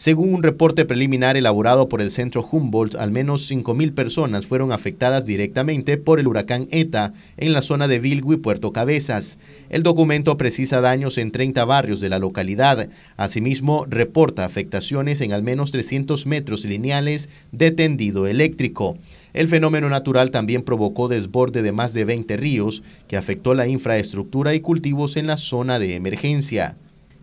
Según un reporte preliminar elaborado por el centro Humboldt, al menos 5.000 personas fueron afectadas directamente por el huracán ETA en la zona de Bilgui, y Puerto Cabezas. El documento precisa daños en 30 barrios de la localidad. Asimismo, reporta afectaciones en al menos 300 metros lineales de tendido eléctrico. El fenómeno natural también provocó desborde de más de 20 ríos que afectó la infraestructura y cultivos en la zona de emergencia.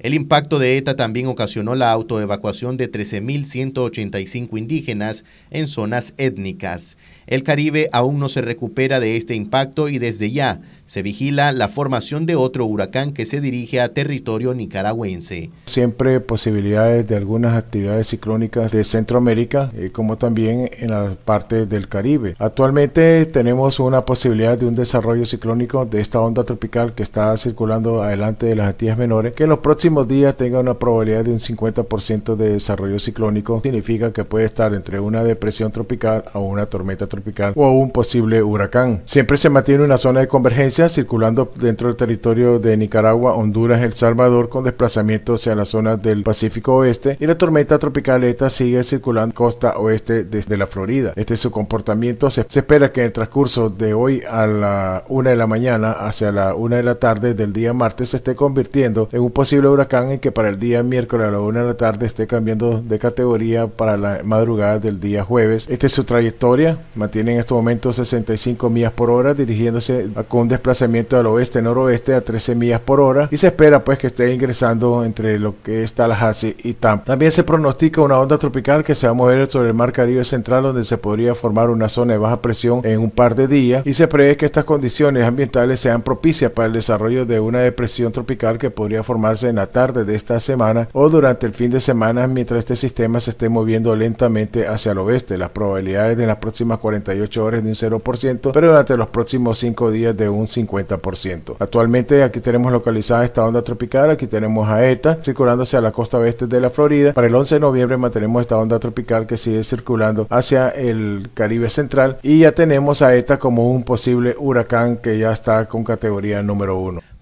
El impacto de ETA también ocasionó la autoevacuación de 13.185 indígenas en zonas étnicas. El Caribe aún no se recupera de este impacto y desde ya se vigila la formación de otro huracán que se dirige a territorio nicaragüense. Siempre posibilidades de algunas actividades ciclónicas de Centroamérica, eh, como también en las partes del Caribe. Actualmente tenemos una posibilidad de un desarrollo ciclónico de esta onda tropical que está circulando adelante de las Antillas Menores, que en los próximos días tenga una probabilidad de un 50% de desarrollo ciclónico, significa que puede estar entre una depresión tropical a una tormenta tropical o un posible huracán. Siempre se mantiene una zona de convergencia circulando dentro del territorio de Nicaragua, Honduras, El Salvador con desplazamiento hacia la zona del Pacífico Oeste y la tormenta tropical ETA sigue circulando costa oeste desde la Florida. Este es su comportamiento. Se, espera que en el transcurso de hoy a la una de la mañana hacia la una de la tarde del día martes se esté convirtiendo en un posible huracán en que para el día miércoles a la una de la tarde esté cambiando de categoría para la madrugada del día jueves. Esta es su trayectoria, mantiene en estos momentos 65 millas por hora dirigiéndose con desplazamiento al oeste-noroeste a 13 millas por hora y se espera pues que esté ingresando entre lo que es Tallahassee y Tampa. También se pronostica una onda tropical que se va a mover sobre el mar Caribe Central donde se podría formar una zona de baja presión en un par de días y se prevé que estas condiciones ambientales sean propicias para el desarrollo de una depresión tropical que podría formarse en la tarde de esta semana o durante el fin de semana mientras este sistema se esté moviendo lentamente hacia el oeste. Las probabilidades de las próximas 48 horas de un 0%, pero durante los próximos 5 días de un 50%. Actualmente aquí tenemos localizada esta onda tropical, aquí tenemos a ETA circulando hacia la costa oeste de la Florida. Para el 11 de noviembre mantenemos esta onda tropical que sigue circulando hacia el Caribe central y ya tenemos a ETA como un posible huracán que ya está con categoría número 1.